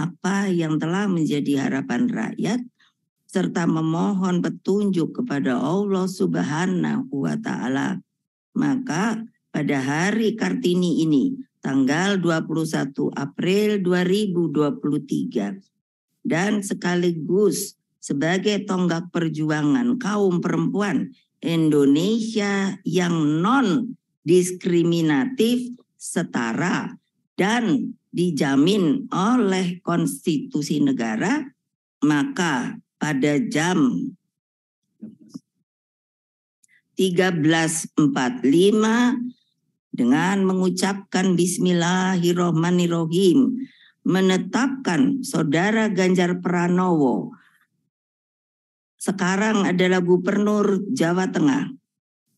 apa yang telah menjadi harapan rakyat serta memohon petunjuk kepada Allah Subhanahu wa taala. Maka pada hari Kartini ini tanggal 21 April 2023 dan sekaligus sebagai tonggak perjuangan kaum perempuan Indonesia yang non diskriminatif, setara, dan dijamin oleh konstitusi negara, maka pada jam 13.45 dengan mengucapkan bismillahirrohmanirrohim menetapkan saudara Ganjar Pranowo sekarang adalah gubernur Jawa Tengah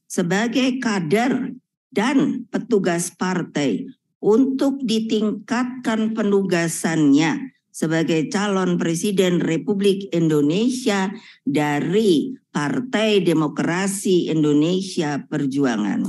sebagai kader dan petugas partai untuk ditingkatkan penugasannya sebagai calon presiden Republik Indonesia dari Partai Demokrasi Indonesia Perjuangan.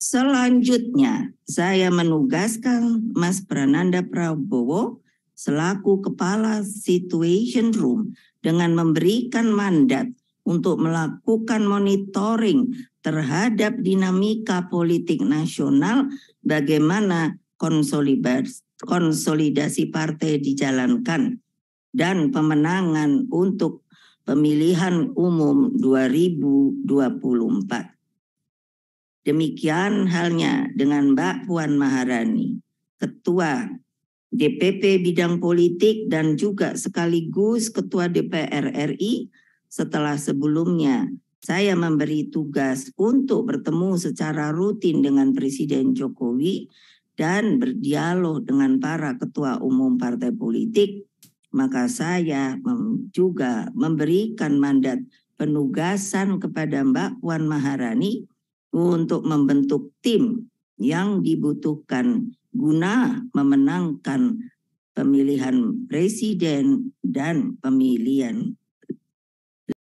Selanjutnya, saya menugaskan Mas Prananda Prabowo selaku Kepala Situation Room dengan memberikan mandat untuk melakukan monitoring terhadap dinamika politik nasional bagaimana konsolidasi partai dijalankan dan pemenangan untuk pemilihan umum 2024. Demikian halnya dengan Mbak Puan Maharani, Ketua DPP Bidang Politik dan juga sekaligus Ketua DPR RI setelah sebelumnya saya memberi tugas untuk bertemu secara rutin dengan Presiden Jokowi dan berdialog dengan para ketua umum partai politik, maka saya juga memberikan mandat penugasan kepada Mbak Puan Maharani untuk membentuk tim yang dibutuhkan guna memenangkan pemilihan presiden dan pemilihan